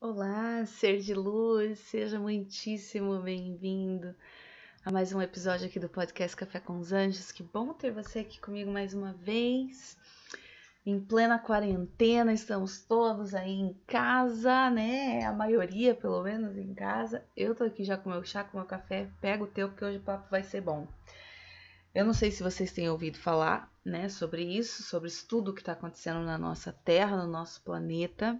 Olá, ser de luz, seja muitíssimo bem-vindo a mais um episódio aqui do podcast Café com os Anjos. Que bom ter você aqui comigo mais uma vez. Em plena quarentena, estamos todos aí em casa, né? A maioria, pelo menos, em casa. Eu tô aqui já com meu chá, com meu café. Pega o teu, porque hoje o papo vai ser bom. Eu não sei se vocês têm ouvido falar, né, sobre isso, sobre tudo tudo que está acontecendo na nossa Terra, no nosso planeta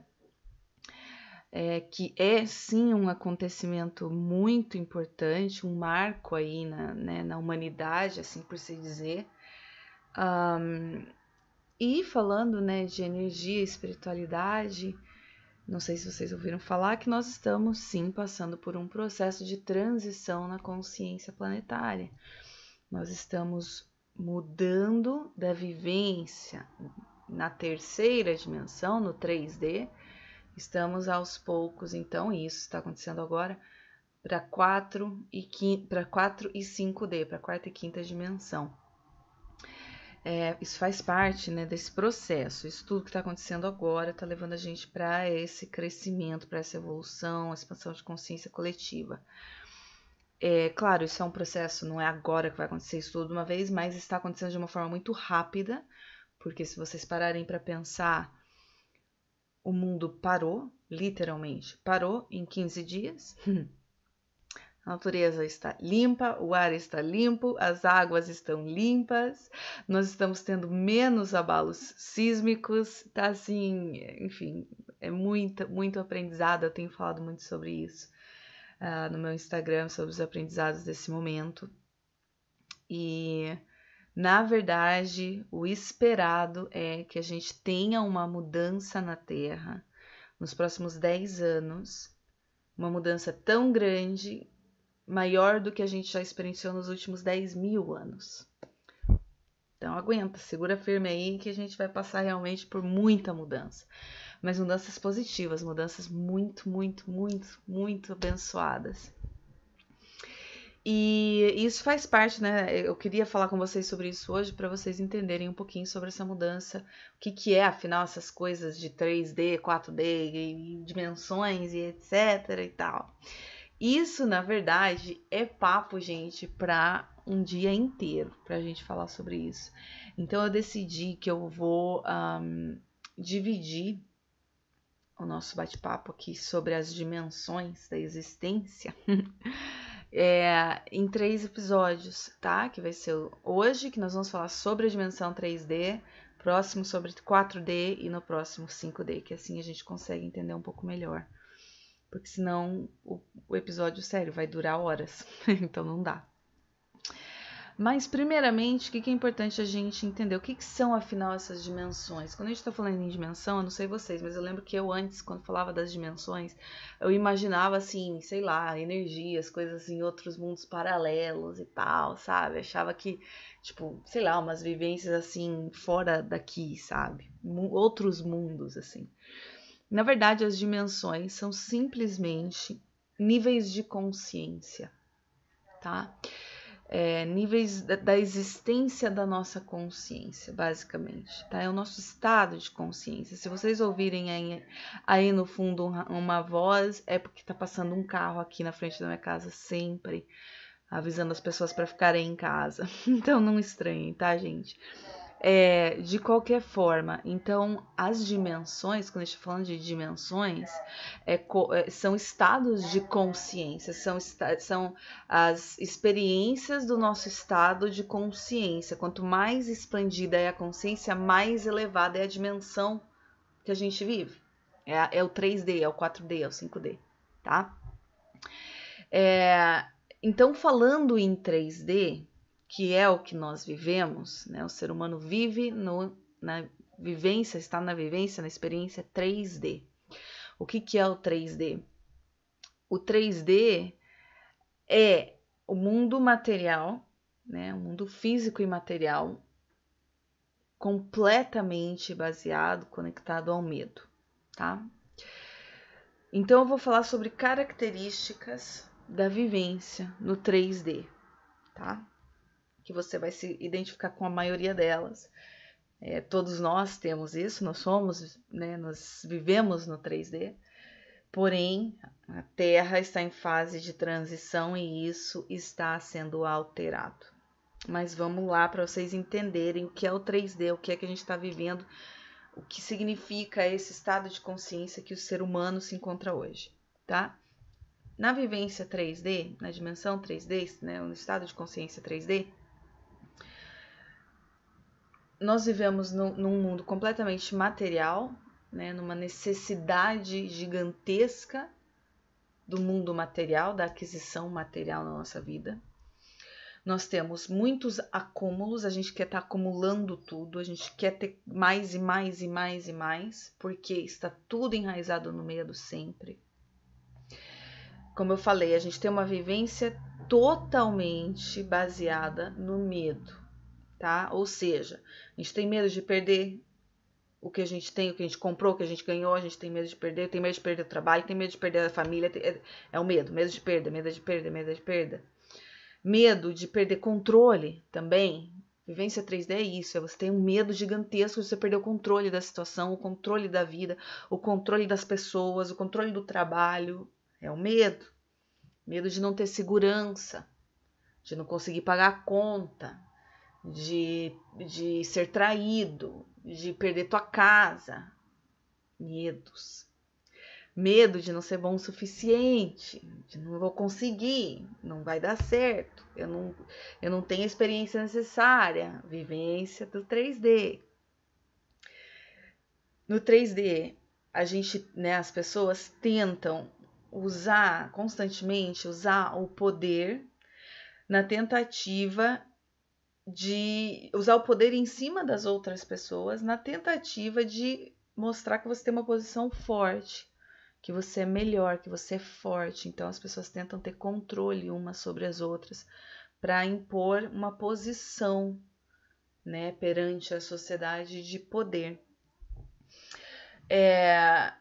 é, que é sim um acontecimento muito importante, um marco aí na, né, na humanidade, assim por se dizer. Um, e falando né, de energia, espiritualidade, não sei se vocês ouviram falar que nós estamos sim passando por um processo de transição na consciência planetária. Nós estamos mudando da vivência na terceira dimensão, no 3D, Estamos aos poucos, então, isso está acontecendo agora, para 4 e, 5, e d para a quarta e quinta dimensão. É, isso faz parte né, desse processo. Isso tudo que está acontecendo agora está levando a gente para esse crescimento, para essa evolução, expansão de consciência coletiva. É, claro, isso é um processo, não é agora que vai acontecer isso tudo de uma vez, mas está acontecendo de uma forma muito rápida, porque se vocês pararem para pensar o mundo parou, literalmente parou em 15 dias. A natureza está limpa, o ar está limpo, as águas estão limpas, nós estamos tendo menos abalos sísmicos, tá assim, enfim, é muito, muito aprendizado, eu tenho falado muito sobre isso uh, no meu Instagram, sobre os aprendizados desse momento. E na verdade, o esperado é que a gente tenha uma mudança na Terra nos próximos 10 anos, uma mudança tão grande, maior do que a gente já experienciou nos últimos 10 mil anos. Então aguenta, segura firme aí que a gente vai passar realmente por muita mudança. Mas mudanças positivas, mudanças muito, muito, muito, muito abençoadas. E isso faz parte, né? Eu queria falar com vocês sobre isso hoje para vocês entenderem um pouquinho sobre essa mudança, o que, que é afinal essas coisas de 3D, 4D, e dimensões e etc e tal. Isso, na verdade, é papo, gente, para um dia inteiro para a gente falar sobre isso. Então eu decidi que eu vou um, dividir o nosso bate-papo aqui sobre as dimensões da existência é, em três episódios, tá? Que vai ser hoje, que nós vamos falar sobre a dimensão 3D, próximo sobre 4D e no próximo 5D, que assim a gente consegue entender um pouco melhor. Porque senão o, o episódio, sério, vai durar horas, então não dá. Mas, primeiramente, o que é importante a gente entender? O que, são, afinal, essas dimensões? Quando a gente está falando em dimensão, eu não sei vocês, mas eu lembro que eu antes, quando falava das dimensões, eu imaginava, assim, sei lá, energias, coisas assim, outros mundos paralelos e tal, sabe? Achava que, tipo, sei lá, umas vivências, assim, fora daqui, sabe? Outros mundos, assim. Na verdade, as dimensões são simplesmente níveis de consciência, tá? Tá? é, níveis da, da, existência da nossa consciência, basicamente, tá? É o nosso estado de consciência. Se vocês ouvirem aí, aí no fundo uma voz, é porque tá passando um carro aqui na frente da minha casa sempre, avisando as pessoas para ficarem em casa. Então não estranhem, tá, gente? É, de qualquer forma, então as dimensões, quando a gente está falando de dimensões, é, é, são estados de consciência, são, são as experiências do nosso estado de consciência. Quanto mais expandida é a consciência, mais elevada é a dimensão que a gente vive. É, é o 3D, é o 4D, é o 5D, tá? É, então, falando em 3D, que é o que nós vivemos, né? O ser humano vive no, na vivência, está na vivência, na experiência 3D. O que, que é o 3D? O 3D é o mundo material, né? O mundo físico e material completamente baseado, conectado ao medo, tá? Então eu vou falar sobre características da vivência no 3D, tá? que você vai se identificar com a maioria delas. É, todos nós temos isso, nós somos, né, nós vivemos no 3D, porém a Terra está em fase de transição e isso está sendo alterado. Mas vamos lá para vocês entenderem o que é o 3D, o que é que a gente está vivendo, o que significa esse estado de consciência que o ser humano se encontra hoje, tá? Na vivência 3D, na dimensão 3D, né, no estado de consciência 3D, nós vivemos num, num mundo completamente material, né, numa necessidade gigantesca do mundo material, da aquisição material na nossa vida. Nós temos muitos acúmulos, a gente quer estar tá acumulando tudo, a gente quer ter mais e mais e mais e mais, porque está tudo enraizado no medo sempre. Como eu falei, a gente tem uma vivência totalmente baseada no medo tá? Ou seja, a gente tem medo de perder o que a gente tem, o que a gente comprou, o que a gente ganhou, a gente tem medo de perder, tem medo de perder o trabalho, tem medo de perder a família, tem, é, é o medo, medo de perda, medo de perda, medo de perda. Medo de perder controle também. Vivência 3D é isso, é você tem um medo gigantesco de você perder o controle da situação, o controle da vida, o controle das pessoas, o controle do trabalho. É o medo. Medo de não ter segurança, de não conseguir pagar a conta, de, de ser traído, de perder tua casa. Medos. Medo de não ser bom o suficiente, de não vou conseguir, não vai dar certo, eu não, eu não tenho a experiência necessária, vivência do 3D. No 3D, a gente, né, as pessoas tentam usar constantemente usar o poder na tentativa de usar o poder em cima das outras pessoas na tentativa de mostrar que você tem uma posição forte, que você é melhor, que você é forte. Então as pessoas tentam ter controle umas sobre as outras para impor uma posição, né, perante a sociedade de poder. É,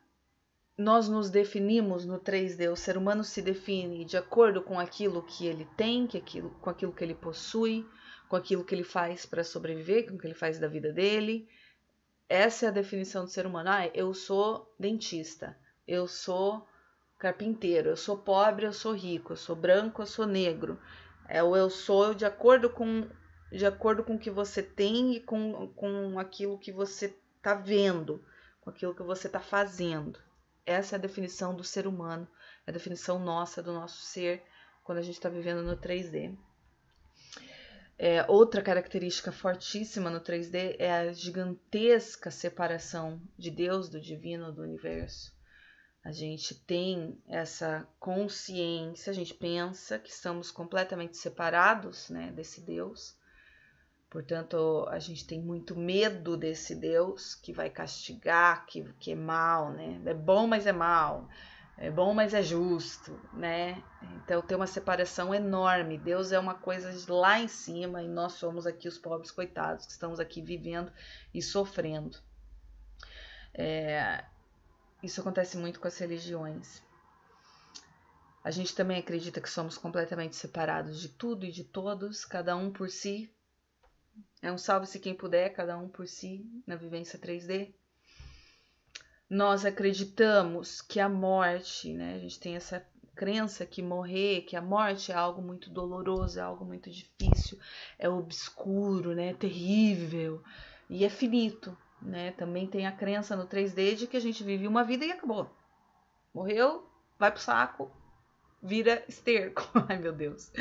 nós nos definimos no 3D, o ser humano se define de acordo com aquilo que ele tem, que aquilo, com aquilo que ele possui, com aquilo que ele faz para sobreviver, com o que ele faz da vida dele. Essa é a definição do ser humano. Ah, eu sou dentista, eu sou carpinteiro, eu sou pobre, eu sou rico, eu sou branco, eu sou negro. É o eu sou de acordo com de acordo com o que você tem e com, com aquilo que você está vendo, com aquilo que você está fazendo. Essa é a definição do ser humano, é a definição nossa, do nosso ser, quando a gente está vivendo no 3D. É, outra característica fortíssima no 3D é a gigantesca separação de Deus, do divino, do universo. A gente tem essa consciência, a gente pensa que estamos completamente separados né, desse Deus. Portanto, a gente tem muito medo desse Deus que vai castigar, que, que é mal, né? É bom, mas é mal é bom, mas é justo, né? Então tem uma separação enorme. Deus é uma coisa lá em cima e nós somos aqui os pobres coitados que estamos aqui vivendo e sofrendo. É, isso acontece muito com as religiões. A gente também acredita que somos completamente separados de tudo e de todos, cada um por si. É um salve-se quem puder, cada um por si, na vivência 3D nós acreditamos que a morte, né? A gente tem essa crença que morrer, que a morte é algo muito doloroso, é algo muito difícil, é obscuro, né? É terrível e é finito, né? Também tem a crença no 3D de que a gente vive uma vida e acabou. Morreu, vai pro saco, vira esterco. Ai, meu Deus.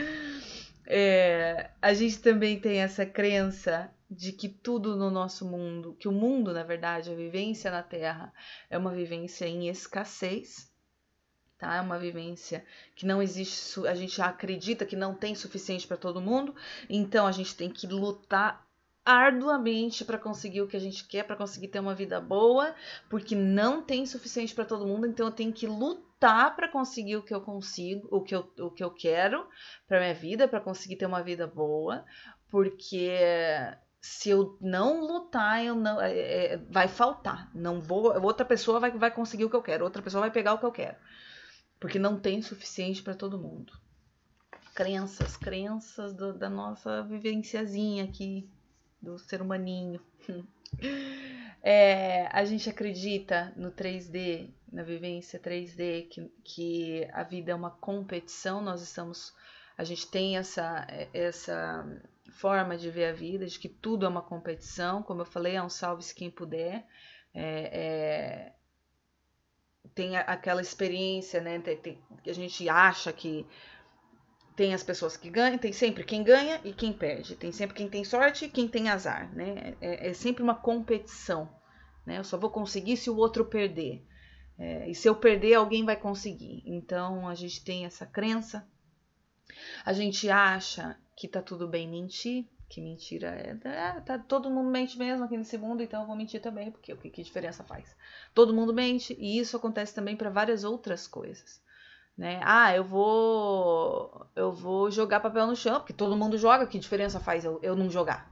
É, a gente também tem essa crença de que tudo no nosso mundo, que o mundo, na verdade, a vivência na Terra é uma vivência em escassez, tá? É uma vivência que não existe, a gente acredita que não tem suficiente para todo mundo, então a gente tem que lutar arduamente para conseguir o que a gente quer, para conseguir ter uma vida boa, porque não tem suficiente para todo mundo, então eu tenho que lutar para conseguir o que eu consigo, o que eu, o que eu quero para minha vida, para conseguir ter uma vida boa, porque se eu não lutar, eu não é, é, vai faltar. Não vou, outra pessoa vai, vai conseguir o que eu quero, outra pessoa vai pegar o que eu quero, porque não tem suficiente para todo mundo. Crenças, crenças do, da nossa vivenciazinha aqui do ser humaninho. É, a gente acredita no 3D, na vivência 3D, que, que a vida é uma competição. Nós estamos, a gente tem essa essa forma de ver a vida, de que tudo é uma competição, como eu falei, é um salve-se quem puder. É, é, tem aquela experiência, né? Tem, tem, a gente acha que tem as pessoas que ganham, tem sempre quem ganha e quem perde, tem sempre quem tem sorte e quem tem azar, né? É, é sempre uma competição, né? Eu só vou conseguir se o outro perder. É, e se eu perder, alguém vai conseguir. Então a gente tem essa crença, a gente acha que tá tudo bem mentir, que mentira é, tá, é tá, todo mundo mente mesmo aqui nesse mundo, então eu vou mentir também, porque o que, que diferença faz? Todo mundo mente e isso acontece também para várias outras coisas. Né? Ah, eu vou eu vou jogar papel no chão, porque todo mundo joga, que diferença faz eu, eu não jogar?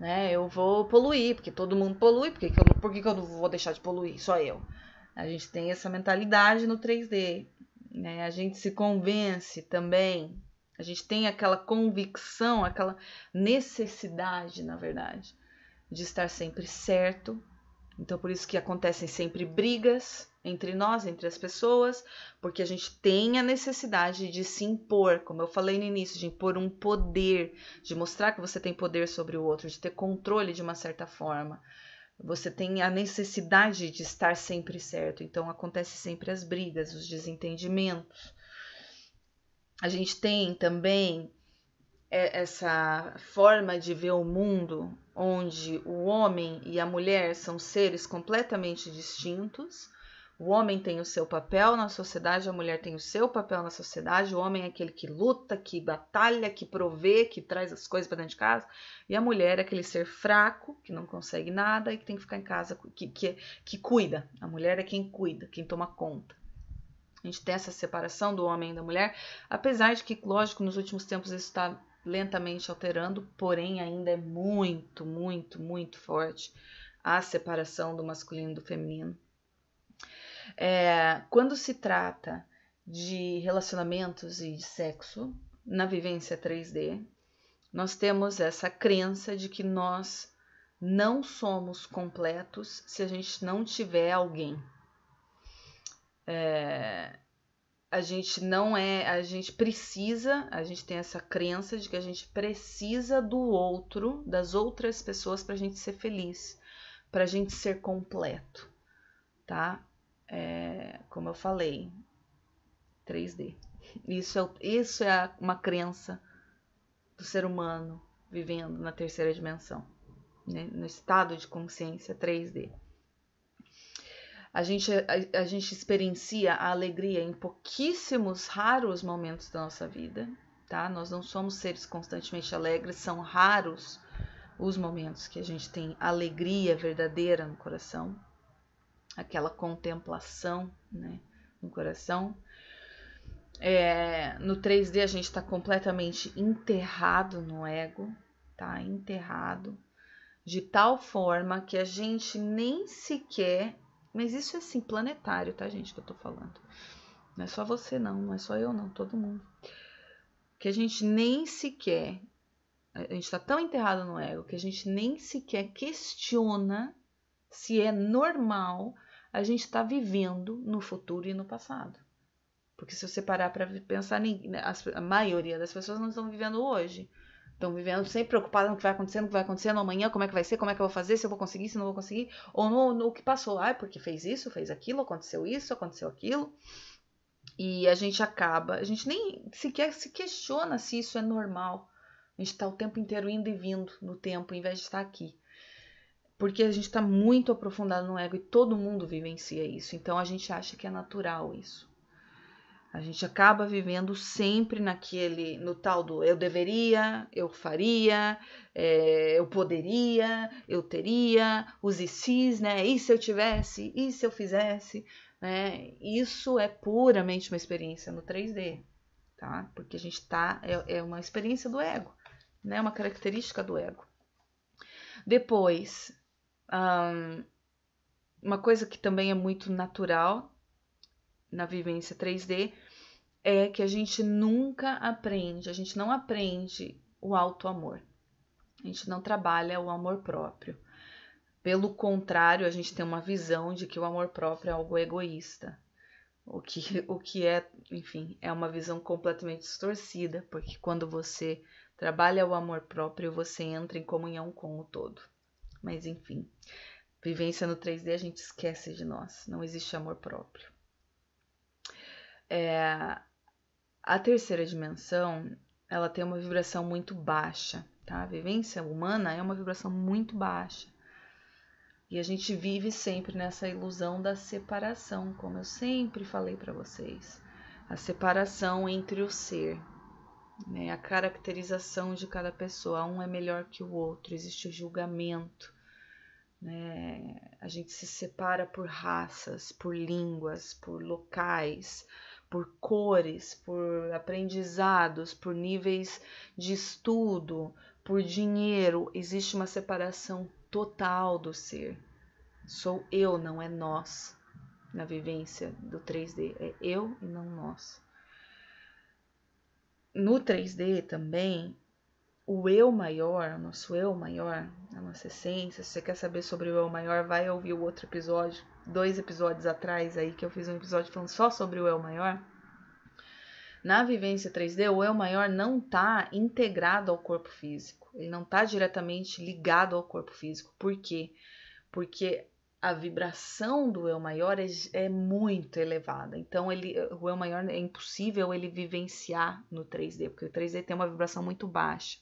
Né? Eu vou poluir, porque todo mundo polui, porque que eu, por que, que eu não vou deixar de poluir? Só eu. A gente tem essa mentalidade no 3D. Né? A gente se convence também a gente tem aquela convicção, aquela necessidade, na verdade, de estar sempre certo. Então, por isso que acontecem sempre brigas entre nós, entre as pessoas, porque a gente tem a necessidade de se impor, como eu falei no início, de impor um poder, de mostrar que você tem poder sobre o outro, de ter controle de uma certa forma. Você tem a necessidade de estar sempre certo, então acontece sempre as brigas, os desentendimentos a gente tem também é, essa forma de ver o mundo onde o homem e a mulher são seres completamente distintos. O homem tem o seu papel na sociedade, a mulher tem o seu papel na sociedade. O homem é aquele que luta, que batalha, que provê, que traz as coisas para dentro de casa. E a mulher é aquele ser fraco, que não consegue nada e que tem que ficar em casa, que, que, que cuida. A mulher é quem cuida, quem toma conta. A gente tem essa separação do homem e da mulher, apesar de que, lógico, nos últimos tempos isso está lentamente alterando, porém ainda é muito, muito, muito forte a separação do masculino e do feminino. É, quando se trata de relacionamentos e de sexo na vivência 3D, nós temos essa crença de que nós não somos completos se a gente não tiver alguém é, a gente não é, a gente precisa, a gente tem essa crença de que a gente precisa do outro, das outras pessoas para a gente ser feliz, para a gente ser completo, tá? É, como eu falei, 3D. Isso é, isso é uma crença do ser humano vivendo na terceira dimensão, né? no estado de consciência 3D. A gente, a, a gente experiencia a alegria em pouquíssimos, raros momentos da nossa vida, tá? Nós não somos seres constantemente alegres, são raros os momentos que a gente tem alegria verdadeira no coração, aquela contemplação, né, no coração. É, no 3D a gente está completamente enterrado no ego, tá? Enterrado de tal forma que a gente nem sequer mas isso é assim, planetário, tá, gente, que eu tô falando. Não é só você, não, não é só eu, não, todo mundo. Que a gente nem sequer. A gente tá tão enterrado no ego que a gente nem sequer questiona se é normal a gente estar tá vivendo no futuro e no passado. Porque se você parar para pensar, né, a maioria das pessoas não estão vivendo hoje. Estão vivendo sempre preocupados no que vai acontecendo, o que vai acontecendo amanhã, como é que vai ser, como é que eu vou fazer, se eu vou conseguir, se não vou conseguir, ou no, no que passou, ah, porque fez isso, fez aquilo, aconteceu isso, aconteceu aquilo. E a gente acaba, a gente nem sequer se questiona se isso é normal. A gente está o tempo inteiro indo e vindo no tempo, em vez de estar aqui. Porque a gente está muito aprofundado no ego e todo mundo vivencia isso. Então a gente acha que é natural isso. A gente acaba vivendo sempre naquele, no tal do eu deveria, eu faria, é, eu poderia, eu teria, os ICs, né? E se eu tivesse, e se eu fizesse, né? Isso é puramente uma experiência no 3D, tá? Porque a gente tá, é, é uma experiência do ego, né? Uma característica do ego. Depois, um, uma coisa que também é muito natural na vivência 3D é que a gente nunca aprende, a gente não aprende o alto amor. A gente não trabalha o amor próprio. Pelo contrário, a gente tem uma visão de que o amor próprio é algo egoísta. O que, o que é, enfim, é uma visão completamente distorcida, porque quando você trabalha o amor próprio, você entra em comunhão com o todo. Mas enfim, vivência no 3D a gente esquece de nós, não existe amor próprio. É, a terceira dimensão, ela tem uma vibração muito baixa, tá? A vivência humana é uma vibração muito baixa. E a gente vive sempre nessa ilusão da separação, como eu sempre falei para vocês. A separação entre o ser, né? a caracterização de cada pessoa. Um é melhor que o outro, existe o julgamento. Né? A gente se separa por raças, por línguas, por locais, por cores, por aprendizados, por níveis de estudo, por dinheiro, existe uma separação total do ser. Sou eu, não é nós. Na vivência do 3D, é eu e não nós. No 3D também o eu maior, o nosso eu maior, a nossa essência. Se você quer saber sobre o eu maior, vai ouvir o outro episódio, dois episódios atrás aí, que eu fiz um episódio falando só sobre o eu maior. Na vivência 3D, o eu maior não está integrado ao corpo físico. Ele não está diretamente ligado ao corpo físico. Por quê? Porque a vibração do eu maior é, é, muito elevada. Então, ele, o eu maior é impossível ele vivenciar no 3D, porque o 3D tem uma vibração muito baixa.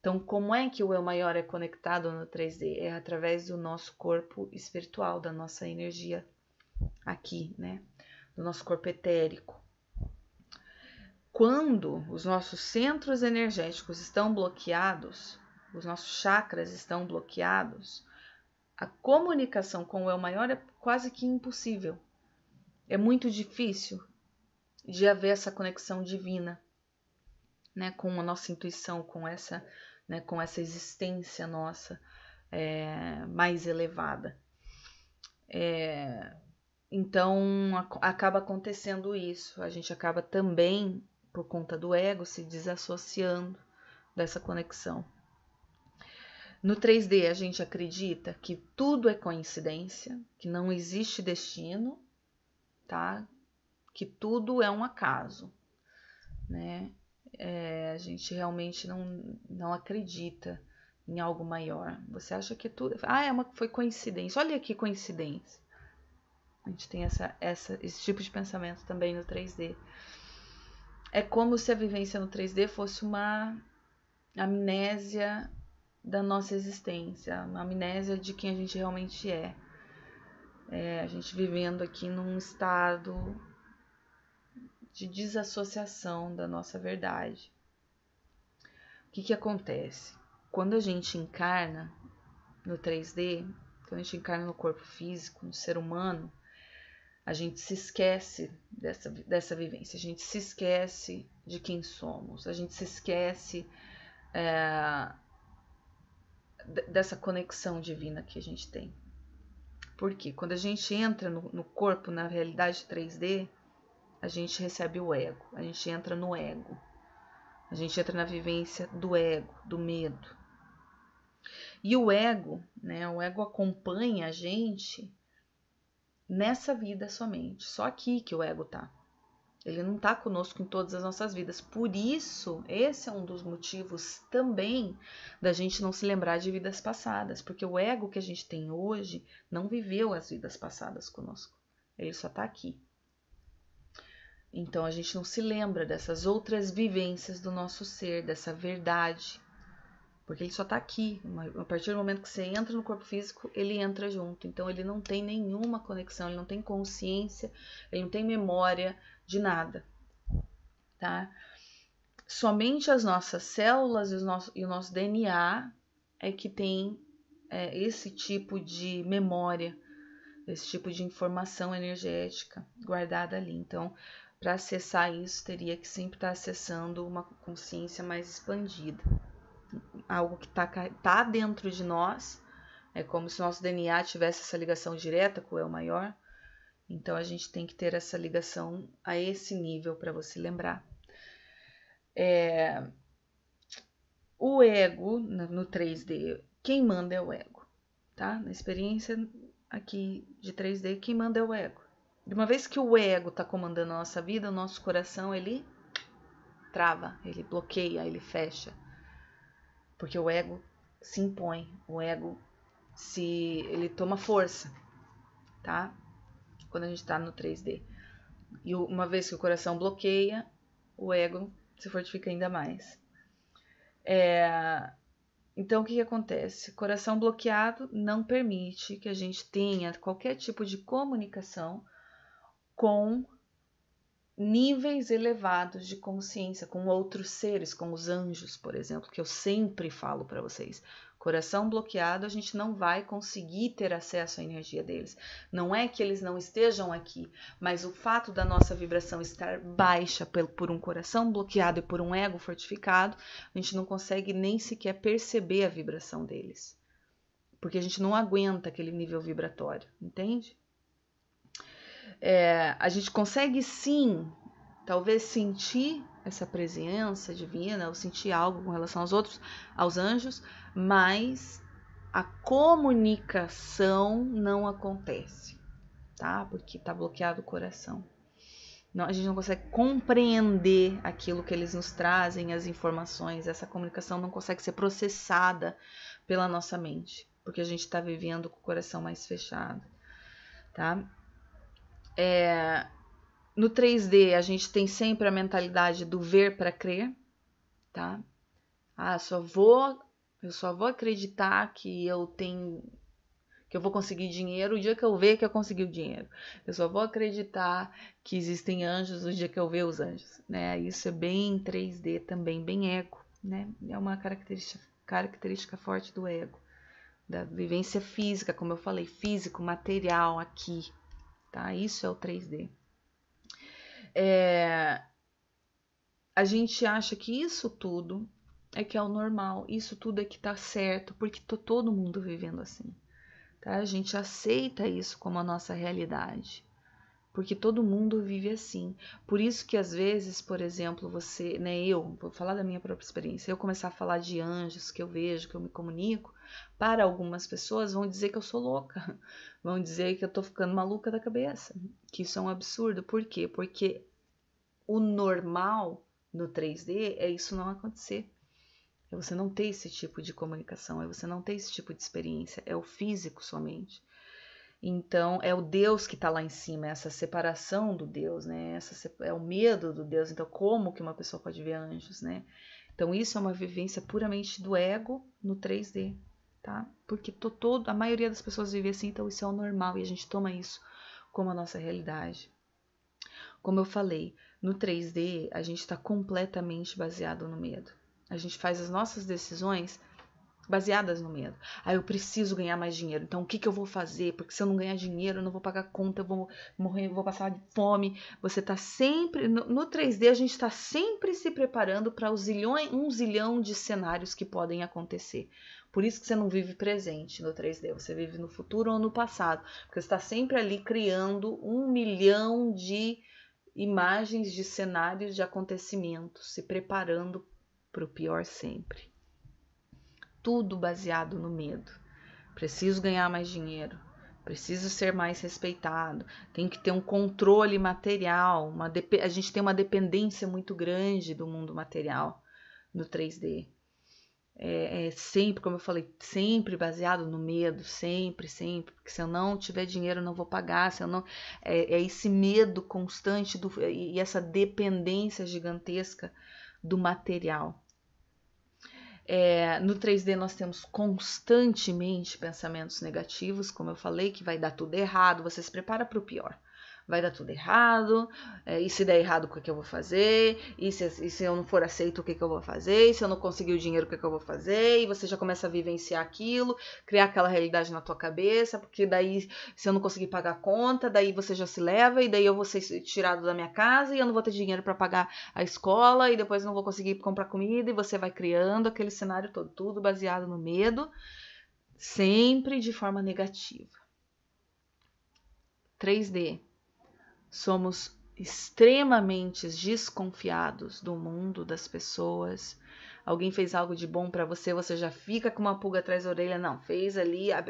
Então, como é que o eu maior é conectado no 3D? É através do nosso corpo espiritual, da nossa energia aqui, né? Do nosso corpo etérico. Quando os nossos centros energéticos estão bloqueados, os nossos chakras estão bloqueados, a comunicação com o eu maior é quase que impossível. É muito difícil de haver essa conexão divina, né, com a nossa intuição, com essa né, com essa existência nossa é, mais elevada. É, então a, acaba acontecendo isso, a gente acaba também, por conta do ego, se desassociando dessa conexão. No 3D, a gente acredita que tudo é coincidência, que não existe destino, tá? Que tudo é um acaso, né? é, a gente realmente não, não acredita em algo maior. Você acha que tudo. Ah, é uma, foi coincidência. Olha que coincidência. A gente tem essa, essa, esse tipo de pensamento também no 3D. É como se a vivência no 3D fosse uma amnésia da nossa existência, uma amnésia de quem a gente realmente é. é a gente vivendo aqui num estado de desassociação da nossa verdade. O que, que acontece? Quando a gente encarna no 3D, quando a gente encarna no corpo físico, no ser humano, a gente se esquece dessa, dessa vivência, a gente se esquece de quem somos, a gente se esquece é, dessa conexão divina que a gente tem. Porque quando a gente entra no, no corpo, na realidade 3D, a gente recebe o ego, a gente entra no ego, a gente entra na vivência do ego, do medo. E o ego, né? O ego acompanha a gente nessa vida somente, só aqui que o ego tá. Ele não tá conosco em todas as nossas vidas. Por isso, esse é um dos motivos também da gente não se lembrar de vidas passadas, porque o ego que a gente tem hoje não viveu as vidas passadas conosco. Ele só tá aqui. Então a gente não se lembra dessas outras vivências do nosso ser, dessa verdade, porque ele só está aqui. A partir do momento que você entra no corpo físico, ele entra junto. Então ele não tem nenhuma conexão, ele não tem consciência, ele não tem memória de nada, tá? Somente as nossas células e, nosso, e o nosso DNA é que tem é, esse tipo de memória, esse tipo de informação energética guardada ali. Então para acessar isso, teria que sempre estar tá acessando uma consciência mais expandida. Algo que está tá dentro de nós, é como se nosso DNA tivesse essa ligação direta com o eu maior. Então a gente tem que ter essa ligação a esse nível para você lembrar. É... O ego, no 3D, quem manda é o ego, tá? Na experiência aqui de 3D, quem manda é o ego de uma vez que o ego está comandando a nossa vida, o nosso coração ele trava, ele bloqueia, ele fecha. Porque o ego se impõe, o ego se ele toma força, tá? Quando a gente está no 3D. E uma vez que o coração bloqueia, o ego se fortifica ainda mais. É... Então, o que, que acontece? Coração bloqueado não permite que a gente tenha qualquer tipo de comunicação com níveis elevados de consciência, com outros seres, com os anjos, por exemplo, que eu sempre falo para vocês. Coração bloqueado, a gente não vai conseguir ter acesso à energia deles. Não é que eles não estejam aqui, mas o fato da nossa vibração estar baixa por um coração bloqueado e por um ego fortificado, a gente não consegue nem sequer perceber a vibração deles. Porque a gente não aguenta aquele nível vibratório, entende? é, a gente consegue sim, talvez sentir essa presença divina, ou sentir algo com relação aos outros, aos anjos, mas a comunicação não acontece, tá? Porque tá bloqueado o coração. Não, a gente não consegue compreender aquilo que eles nos trazem, as informações, essa comunicação não consegue ser processada pela nossa mente, porque a gente está vivendo com o coração mais fechado, tá? É, no 3D, a gente tem sempre a mentalidade do ver para crer, tá? Ah, só vou, eu só vou acreditar que eu tenho que eu vou conseguir dinheiro o dia que eu ver que eu consegui o dinheiro. Eu só vou acreditar que existem anjos o dia que eu ver os anjos, né? Isso é bem 3D também, bem ego, né? É uma característica, característica forte do ego, da vivência física, como eu falei, físico, material aqui, tá? Isso é o 3D. É, a gente acha que isso tudo é que é o normal, isso tudo é que tá certo, porque todo mundo vivendo assim, tá? A gente aceita isso como a nossa realidade porque todo mundo vive assim. Por isso que às vezes, por exemplo, você, né, eu, vou falar da minha própria experiência, eu começar a falar de anjos que eu vejo, que eu me comunico, para algumas pessoas vão dizer que eu sou louca, vão dizer que eu tô ficando maluca da cabeça, que isso é um absurdo. Por quê? Porque o normal no 3D é isso não acontecer. É você não ter esse tipo de comunicação, é você não ter esse tipo de experiência, é o físico somente. Então é o Deus que está lá em cima, é essa separação do Deus, né? Essa é o medo do Deus. Então como que uma pessoa pode ver anjos, né? Então isso é uma vivência puramente do ego no 3D, tá? Porque tô todo, a maioria das pessoas vive assim, então isso é o normal e a gente toma isso como a nossa realidade. Como eu falei, no 3D a gente está completamente baseado no medo. A gente faz as nossas decisões baseadas no medo. Ah, eu preciso ganhar mais dinheiro, então o que, que eu vou fazer? Porque se eu não ganhar dinheiro, eu não vou pagar conta, eu vou morrer, eu vou passar de fome. Você tá sempre. No, no 3D, a gente está sempre se preparando para um zilhão de cenários que podem acontecer. Por isso que você não vive presente no 3D, você vive no futuro ou no passado, porque você está sempre ali criando um milhão de imagens de cenários de acontecimentos, se preparando para o pior sempre tudo baseado no medo. Preciso ganhar mais dinheiro, preciso ser mais respeitado, tem que ter um controle material, uma a gente tem uma dependência muito grande do mundo material no 3D. É, é, sempre, como eu falei, sempre baseado no medo, sempre, sempre, porque se eu não tiver dinheiro eu não vou pagar, se eu não é, é esse medo constante do, e essa dependência gigantesca do material. É, no 3D nós temos constantemente pensamentos negativos, como eu falei, que vai dar tudo errado, você se prepara para o pior vai dar tudo errado, é, e se der errado, o que, é que eu vou fazer? E se, e se eu não for aceito, o que, é que eu vou fazer? E se eu não conseguir o dinheiro, o que, é que eu vou fazer? E você já começa a vivenciar aquilo, criar aquela realidade na tua cabeça, porque daí, se eu não conseguir pagar a conta, daí você já se leva, e daí eu vou ser tirado da minha casa, e eu não vou ter dinheiro para pagar a escola, e depois eu não vou conseguir comprar comida, e você vai criando aquele cenário todo, tudo baseado no medo, sempre de forma negativa. 3D somos extremamente desconfiados do mundo, das pessoas. Alguém fez algo de bom para você, você já fica com uma pulga atrás da orelha. Não, fez ali, a,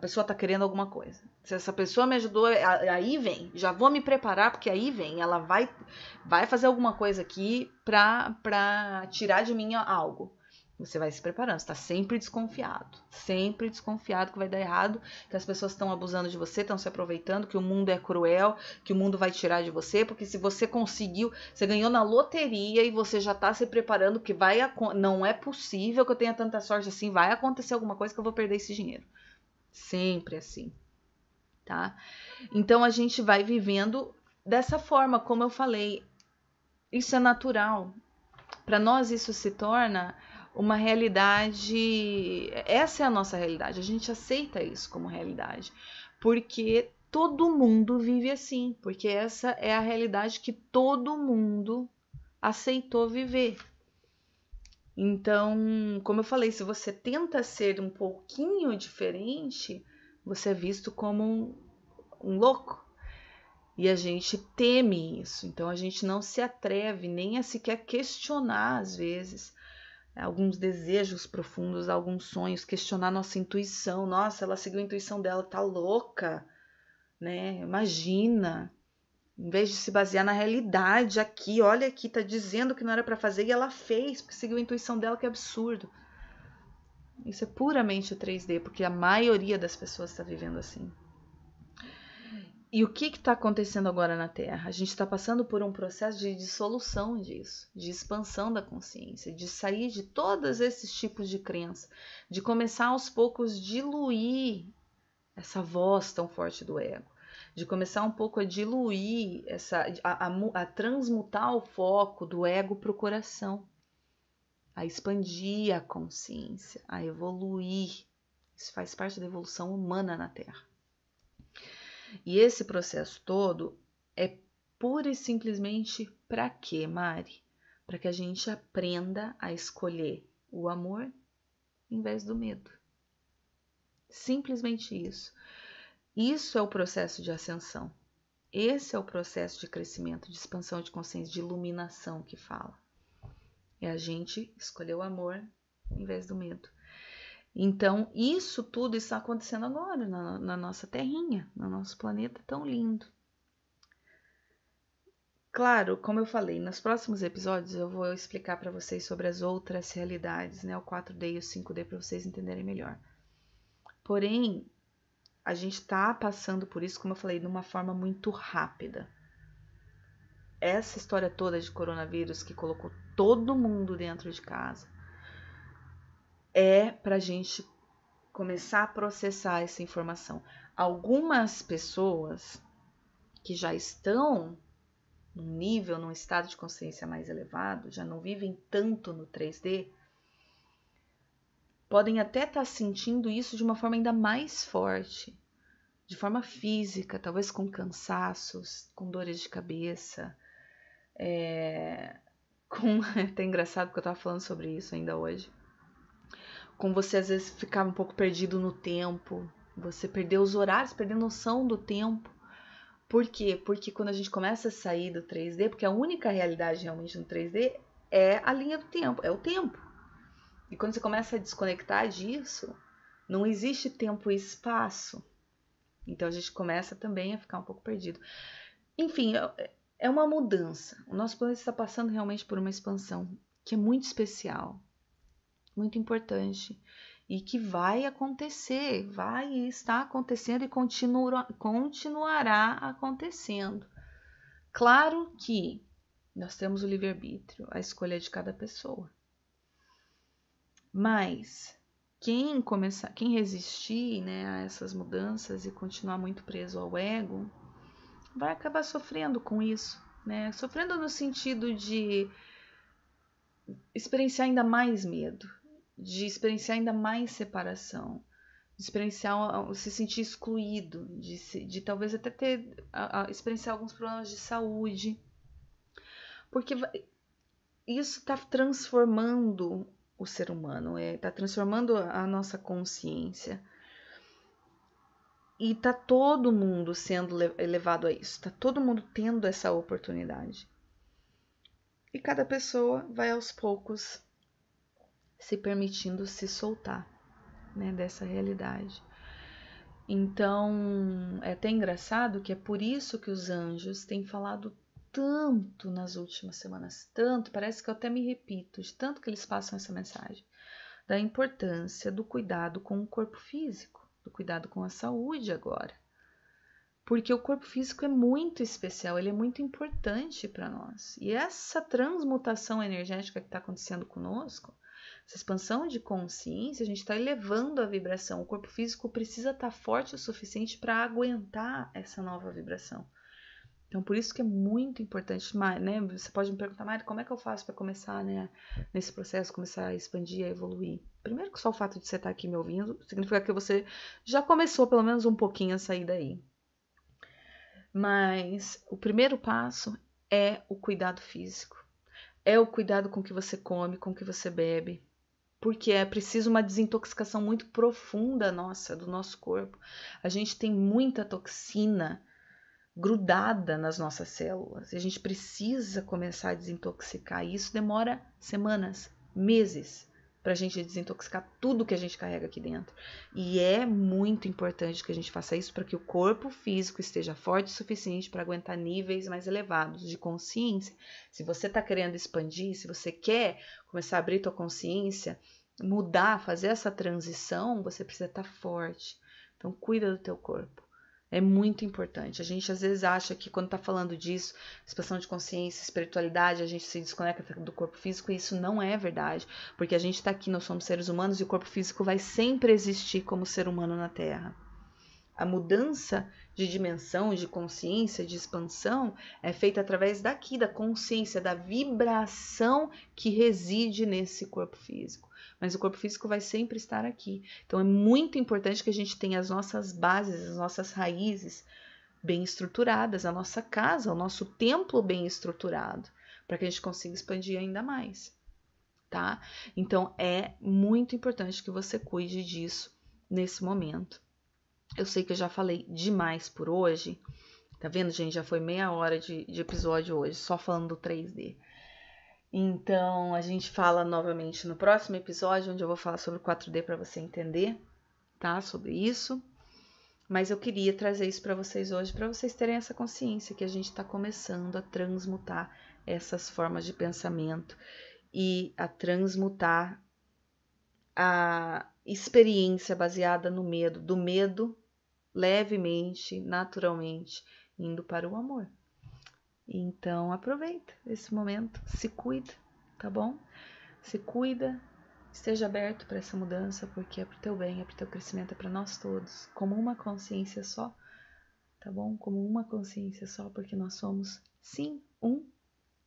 pessoa tá querendo alguma coisa. Se essa pessoa me ajudou, é, aí vem. Já vou me preparar porque aí vem, ela vai vai fazer alguma coisa aqui pra, pra tirar de mim algo. Você vai se preparando, está sempre desconfiado, sempre desconfiado que vai dar errado, que as pessoas estão abusando de você, estão se aproveitando, que o mundo é cruel, que o mundo vai tirar de você, porque se você conseguiu, você ganhou na loteria e você já está se preparando que vai não é possível que eu tenha tanta sorte assim, vai acontecer alguma coisa que eu vou perder esse dinheiro. Sempre assim, tá? Então a gente vai vivendo dessa forma, como eu falei, isso é natural. Para nós isso se torna uma realidade. Essa é a nossa realidade. A gente aceita isso como realidade, porque todo mundo vive assim, porque essa é a realidade que todo mundo aceitou viver. Então, como eu falei, se você tenta ser um pouquinho diferente, você é visto como um, um louco. E a gente teme isso, então a gente não se atreve nem a sequer questionar às vezes alguns desejos profundos, alguns sonhos, questionar nossa intuição. Nossa, ela seguiu a intuição dela, tá louca, né? Imagina. Em vez de se basear na realidade aqui, olha aqui, tá dizendo que não era para fazer e ela fez, porque seguiu a intuição dela, que é absurdo. Isso é puramente o 3D, porque a maioria das pessoas está vivendo assim. E o que está acontecendo agora na Terra? A gente está passando por um processo de dissolução disso, de expansão da consciência, de sair de todos esses tipos de crença, de começar aos poucos diluir essa voz tão forte do ego, de começar um pouco a diluir, essa, a, a, a transmutar o foco do ego para o coração, a expandir a consciência, a evoluir. Isso faz parte da evolução humana na Terra. E esse processo todo é pura e simplesmente para quê, Mari? Para que a gente aprenda a escolher o amor em vez do medo. Simplesmente isso. Isso é o processo de ascensão. Esse é o processo de crescimento, de expansão de consciência, de iluminação que fala. É a gente escolher o amor em vez do medo. Então, isso tudo está acontecendo agora na, na nossa terrinha, no nosso planeta tão lindo. Claro, como eu falei, nos próximos episódios eu vou explicar para vocês sobre as outras realidades, né? O 4D e o 5D para vocês entenderem melhor. Porém, a gente está passando por isso, como eu falei, de uma forma muito rápida. Essa história toda de coronavírus que colocou todo mundo dentro de casa, é para a gente começar a processar essa informação. Algumas pessoas que já estão num nível, num estado de consciência mais elevado, já não vivem tanto no 3D, podem até estar tá sentindo isso de uma forma ainda mais forte, de forma física, talvez com cansaços, com dores de cabeça, é, com. É até engraçado porque eu estava falando sobre isso ainda hoje com você às vezes ficar um pouco perdido no tempo, você perdeu os horários, perdeu noção do tempo. Por quê? Porque quando a gente começa a sair do 3D, porque a única realidade realmente no 3D é a linha do tempo, é o tempo. E quando você começa a desconectar disso, não existe tempo e espaço. Então a gente começa também a ficar um pouco perdido. Enfim, é, é uma mudança. O nosso planeta está passando realmente por uma expansão que é muito especial, muito importante e que vai acontecer, vai estar acontecendo e continua, continuará acontecendo. Claro que nós temos o livre-arbítrio, a escolha de cada pessoa. Mas quem começar, quem resistir né, a essas mudanças e continuar muito preso ao ego, vai acabar sofrendo com isso, né? Sofrendo no sentido de experienciar ainda mais medo, de experienciar ainda mais separação, de experienciar, se sentir excluído, de, se, de talvez até ter, a, a, experienciar alguns problemas de saúde. Porque isso está transformando o ser humano, está é, tá transformando a nossa consciência. E está todo mundo sendo levado a isso, está todo mundo tendo essa oportunidade. E cada pessoa vai aos poucos se permitindo se soltar né, dessa realidade. Então, é até engraçado que é por isso que os anjos têm falado tanto nas últimas semanas, tanto, parece que eu até me repito, de tanto que eles passam essa mensagem, da importância do cuidado com o corpo físico, do cuidado com a saúde agora. Porque o corpo físico é muito especial, ele é muito importante para nós. E essa transmutação energética que está acontecendo conosco essa expansão de consciência, a gente está elevando a vibração. O corpo físico precisa estar tá forte o suficiente para aguentar essa nova vibração. Então, por isso que é muito importante, né? Você pode me perguntar, Mari, como é que eu faço para começar, né, nesse processo, começar a expandir, a evoluir? Primeiro que só o fato de você estar tá aqui me ouvindo significa que você já começou pelo menos um pouquinho a sair daí. Mas o primeiro passo é o cuidado físico. É o cuidado com que você come, com que você bebe, porque é preciso uma desintoxicação muito profunda nossa, do nosso corpo. A gente tem muita toxina grudada nas nossas células e a gente precisa começar a desintoxicar. E isso demora semanas, meses para a gente desintoxicar tudo que a gente carrega aqui dentro. E é muito importante que a gente faça isso para que o corpo físico esteja forte o suficiente para aguentar níveis mais elevados de consciência. Se você está querendo expandir, se você quer começar a abrir tua consciência, mudar, fazer essa transição, você precisa estar tá forte. Então cuida do teu corpo. É muito importante. A gente às vezes acha que quando está falando disso, expansão de consciência, espiritualidade, a gente se desconecta do corpo físico e isso não é verdade, porque a gente está aqui, nós somos seres humanos e o corpo físico vai sempre existir como ser humano na Terra. A mudança de dimensão, de consciência, de expansão é feita através daqui, da consciência, da vibração que reside nesse corpo físico. Mas o corpo físico vai sempre estar aqui. Então é muito importante que a gente tenha as nossas bases, as nossas raízes bem estruturadas, a nossa casa, o nosso templo bem estruturado, para que a gente consiga expandir ainda mais. Tá? Então é muito importante que você cuide disso nesse momento. Eu sei que eu já falei demais por hoje. Tá vendo, gente? Já foi meia hora de, de episódio hoje, só falando do 3D. Então, a gente fala novamente no próximo episódio, onde eu vou falar sobre o 4D para você entender, tá? Sobre isso. Mas eu queria trazer isso para vocês hoje, para vocês terem essa consciência que a gente está começando a transmutar essas formas de pensamento e a transmutar a experiência baseada no medo, do medo levemente, naturalmente, indo para o amor. Então aproveita esse momento, se cuida, tá bom? Se cuida, esteja aberto para essa mudança, porque é para o teu bem, é para o teu crescimento, é para nós todos, como uma consciência só, tá bom? Como uma consciência só, porque nós somos sim um.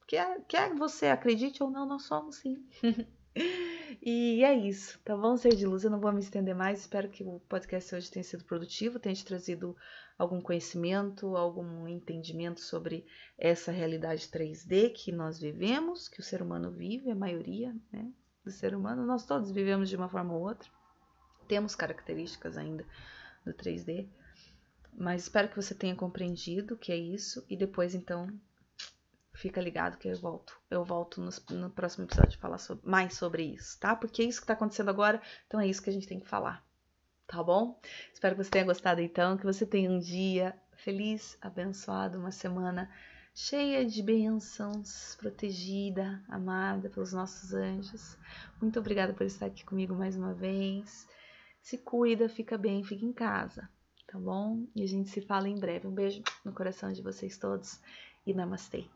Quer, quer você acredite ou não, nós somos sim. E é isso, tá bom, ser de luz? Eu não vou me estender mais. Espero que o podcast hoje tenha sido produtivo, tenha te trazido algum conhecimento, algum entendimento sobre essa realidade 3D que nós vivemos, que o ser humano vive, a maioria né, do ser humano. Nós todos vivemos de uma forma ou outra. Temos características ainda do 3D. Mas espero que você tenha compreendido o que é isso e depois então Fica ligado que eu volto. Eu volto no, no próximo episódio falar sobre, mais sobre isso, tá? Porque é isso que tá acontecendo agora, então é isso que a gente tem que falar. Tá bom? Espero que você tenha gostado então, que você tenha um dia feliz, abençoado, uma semana cheia de bênçãos, protegida, amada pelos nossos anjos. Muito obrigada por estar aqui comigo mais uma vez. Se cuida, fica bem, fica em casa, tá bom? E a gente se fala em breve. Um beijo no coração de vocês todos e namastê.